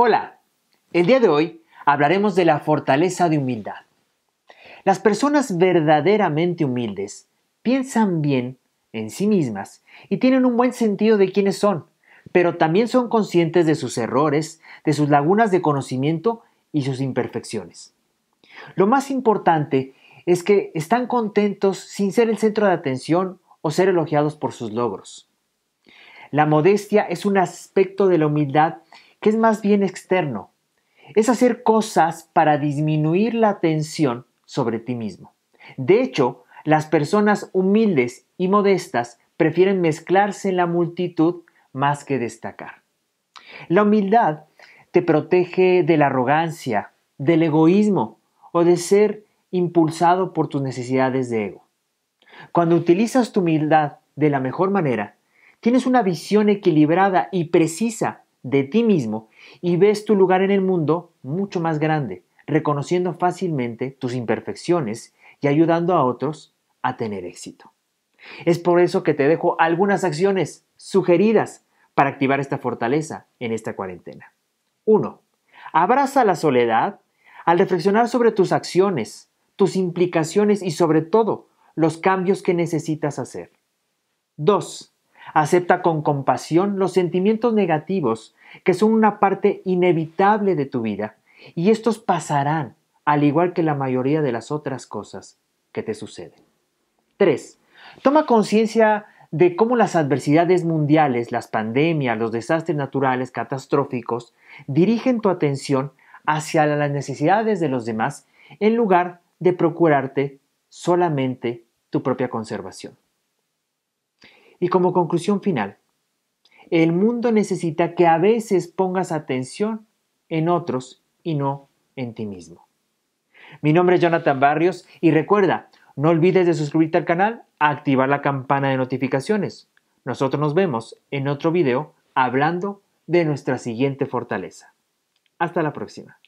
Hola, el día de hoy hablaremos de la fortaleza de humildad. Las personas verdaderamente humildes piensan bien en sí mismas y tienen un buen sentido de quiénes son, pero también son conscientes de sus errores, de sus lagunas de conocimiento y sus imperfecciones. Lo más importante es que están contentos sin ser el centro de atención o ser elogiados por sus logros. La modestia es un aspecto de la humildad que es más bien externo. Es hacer cosas para disminuir la tensión sobre ti mismo. De hecho, las personas humildes y modestas prefieren mezclarse en la multitud más que destacar. La humildad te protege de la arrogancia, del egoísmo o de ser impulsado por tus necesidades de ego. Cuando utilizas tu humildad de la mejor manera, tienes una visión equilibrada y precisa de ti mismo y ves tu lugar en el mundo mucho más grande, reconociendo fácilmente tus imperfecciones y ayudando a otros a tener éxito. Es por eso que te dejo algunas acciones sugeridas para activar esta fortaleza en esta cuarentena. 1. Abraza la soledad al reflexionar sobre tus acciones, tus implicaciones y sobre todo los cambios que necesitas hacer. 2. Acepta con compasión los sentimientos negativos, que son una parte inevitable de tu vida, y estos pasarán, al igual que la mayoría de las otras cosas que te suceden. 3. Toma conciencia de cómo las adversidades mundiales, las pandemias, los desastres naturales catastróficos, dirigen tu atención hacia las necesidades de los demás en lugar de procurarte solamente tu propia conservación. Y como conclusión final, el mundo necesita que a veces pongas atención en otros y no en ti mismo. Mi nombre es Jonathan Barrios y recuerda, no olvides de suscribirte al canal, activar la campana de notificaciones. Nosotros nos vemos en otro video hablando de nuestra siguiente fortaleza. Hasta la próxima.